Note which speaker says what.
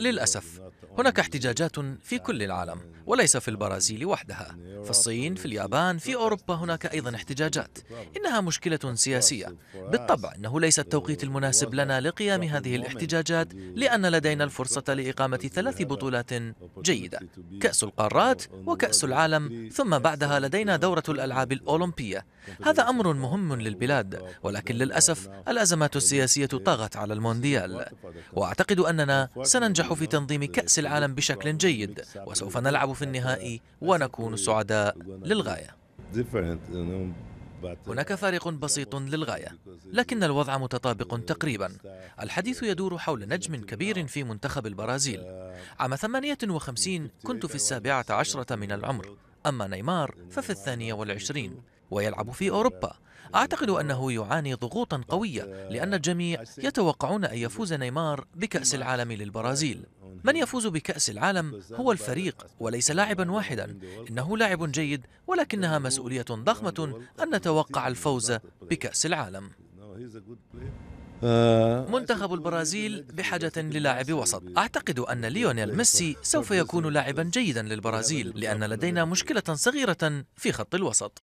Speaker 1: للأسف هناك احتجاجات في كل العالم وليس في البرازيل وحدها في الصين في اليابان في أوروبا هناك أيضا احتجاجات إنها مشكلة سياسية بالطبع إنه ليس التوقيت المناسب لنا لقيام هذه الاحتجاجات لأن لدينا الفرصة لإقامة ثلاث بطولات جيدة كأس القارات وكأس العالم ثم بعدها لدينا دورة الألعاب الأولمبية هذا أمر مهم للبلاد ولكن للأسف الأزمات السياسية طغت على المونديال واعتقد اننا سننجح في تنظيم كاس العالم بشكل جيد وسوف نلعب في النهائي ونكون سعداء للغايه هناك فارق بسيط للغاية لكن الوضع متطابق تقريبا الحديث يدور حول نجم كبير في منتخب البرازيل uh, عام 58 كنت في السابعة عشرة من العمر أما نيمار ففي الثانية والعشرين ويلعب في أوروبا أعتقد أنه يعاني ضغوطا قوية لأن الجميع يتوقعون أن يفوز نيمار بكأس العالم للبرازيل من يفوز بكأس العالم هو الفريق وليس لاعبا واحدا إنه لاعب جيد ولكنها مسؤولية ضخمة أن نتوقع الفوز بكأس العالم منتخب البرازيل بحاجة للاعب وسط أعتقد أن ليونيل ميسي سوف يكون لاعبا جيدا للبرازيل لأن لدينا مشكلة صغيرة في خط الوسط